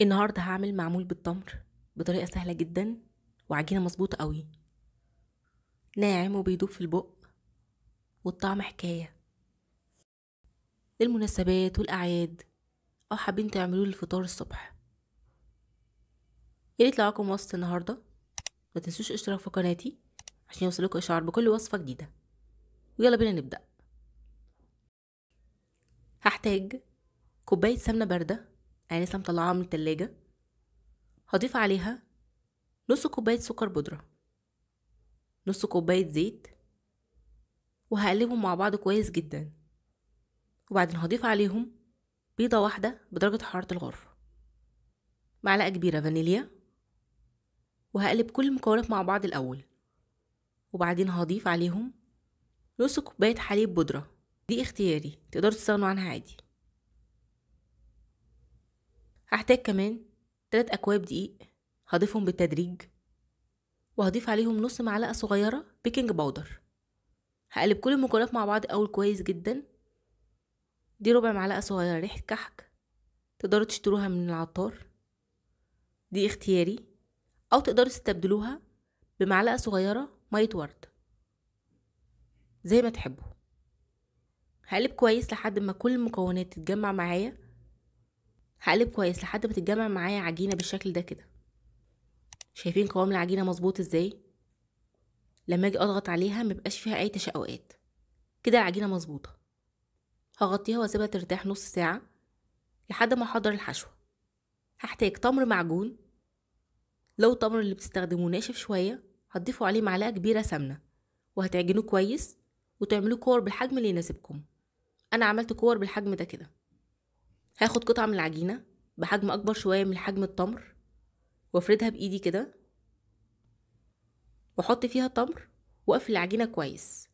النهاردة هعمل معمول بالتمر بطريقة سهلة جدا وعجينة مظبوطة قوي ناعم وبيدوب في البق والطعم حكاية للمناسبات والأعياد أو حابين تعملوه للفطار الصبح ياريت لو عجبكم وصفة النهاردة ما تنسوش الاشتراك في قناتي عشان يوصلكوا إشعار بكل وصفة جديدة ويلا بينا نبدأ هحتاج كوباية سمنة باردة انا يعني لسه مطلعاها من التلاجة هضيف عليها نص كوباية سكر بودرة نص كوباية زيت وهقلبهم مع بعض كويس جدا وبعدين هضيف عليهم بيضة واحدة بدرجة حرارة الغرفة معلقة كبيرة فانيليا وهقلب كل المكونات مع بعض الأول وبعدين هضيف عليهم نص كوباية حليب بودرة دي اختياري تقدروا تستغنوا عنها عادي هحتاج كمان تلات أكواب دقيق هضيفهم بالتدريج وهضيف عليهم نص معلقة صغيرة بيكنج باودر هقلب كل المكونات مع بعض أول كويس جدا دي ربع معلقة صغيرة ريحة كحك تقدروا تشتروها من العطار دي اختياري أو تقدروا تستبدلوها بمعلقة صغيرة مية ورد زي ما تحبوا هقلب كويس لحد ما كل المكونات تتجمع معايا هقلب كويس لحد ما تتجمع معايا عجينه بالشكل ده كده شايفين قوام العجينه مظبوط ازاي لما اجي اضغط عليها مبقاش فيها اي تشققات كده العجينه مظبوطه هغطيها واسيبها ترتاح نص ساعه لحد ما احضر الحشو هحتاج تمر معجون لو التمر اللي بتستخدموه ناشف شويه هتضيفوا عليه معلقه كبيره سمنه وهتعجنوه كويس وتعملوه كور بالحجم اللي يناسبكم انا عملت كور بالحجم ده كده هاخد قطعة من العجينة بحجم أكبر شوية من حجم التمر وافردها بإيدي كده واحط فيها التمر واقفل العجينة كويس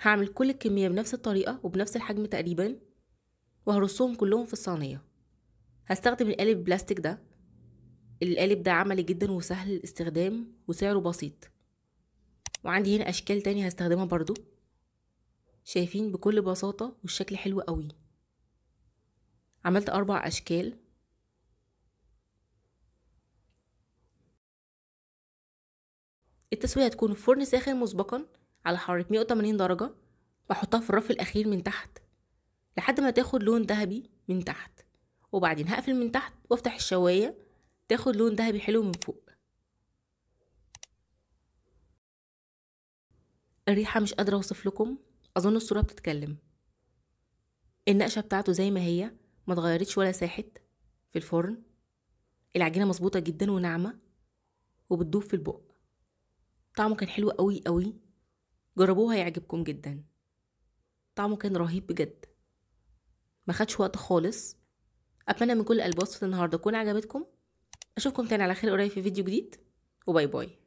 هعمل كل الكمية بنفس الطريقة وبنفس الحجم تقريبا وهرصهم كلهم في الصينية هستخدم القالب البلاستيك ده القالب ده عملي جدا وسهل الاستخدام وسعره بسيط وعندي هنا أشكال تانية هستخدمها برضو شايفين بكل بساطة والشكل حلو قوي عملت أربع أشكال التسوية هتكون في فرن ساخن مسبقا على حرارة 180 درجة وأحطها في الرف الأخير من تحت لحد ما تاخد لون ذهبي من تحت وبعدين هقفل من تحت وافتح الشواية تاخد لون ذهبي حلو من فوق الريحة مش قادرة اوصف لكم أظن الصورة بتتكلم النقشة بتاعته زي ما هي ما اتغيرتش ولا ساحت في الفرن العجينة مظبوطة جدا وناعمة وبتدوب في البق طعمه كان حلو قوي قوي جربوه هيعجبكم جدا طعمه كان رهيب بجد ما خدش وقت خالص اتمنى من كل قلب وصفه النهارده تكون عجبتكم اشوفكم تاني على خير قريب في فيديو جديد وباي باي